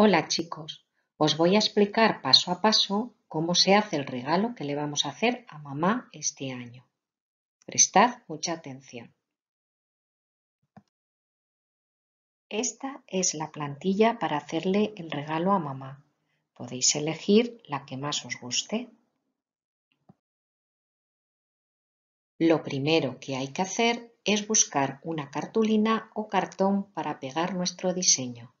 Hola chicos, os voy a explicar paso a paso cómo se hace el regalo que le vamos a hacer a mamá este año. Prestad mucha atención. Esta es la plantilla para hacerle el regalo a mamá. Podéis elegir la que más os guste. Lo primero que hay que hacer es buscar una cartulina o cartón para pegar nuestro diseño.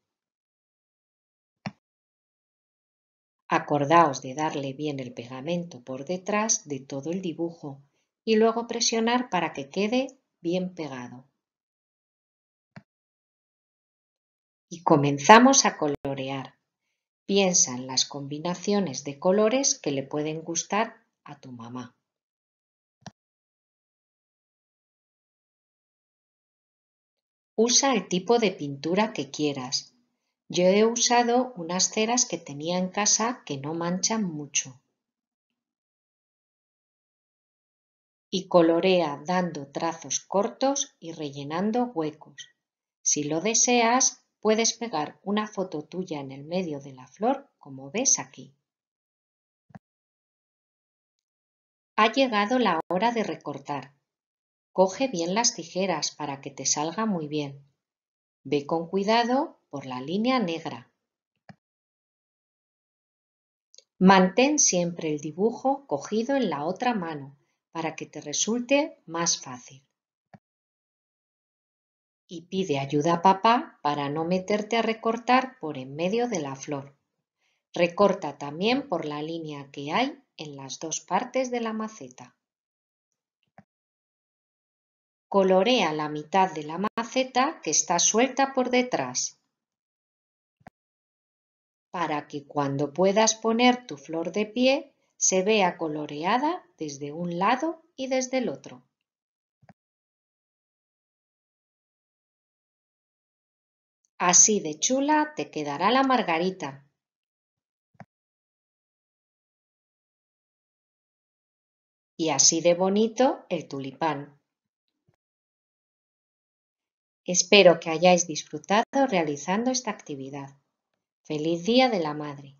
Acordaos de darle bien el pegamento por detrás de todo el dibujo y luego presionar para que quede bien pegado. Y comenzamos a colorear. Piensa en las combinaciones de colores que le pueden gustar a tu mamá. Usa el tipo de pintura que quieras, yo he usado unas ceras que tenía en casa que no manchan mucho. Y colorea dando trazos cortos y rellenando huecos. Si lo deseas, puedes pegar una foto tuya en el medio de la flor, como ves aquí. Ha llegado la hora de recortar. Coge bien las tijeras para que te salga muy bien. Ve con cuidado por la línea negra. Mantén siempre el dibujo cogido en la otra mano para que te resulte más fácil. Y pide ayuda a papá para no meterte a recortar por en medio de la flor. Recorta también por la línea que hay en las dos partes de la maceta. Colorea la mitad de la maceta que está suelta por detrás, para que cuando puedas poner tu flor de pie se vea coloreada desde un lado y desde el otro. Así de chula te quedará la margarita. Y así de bonito el tulipán. Espero que hayáis disfrutado realizando esta actividad. Feliz Día de la Madre.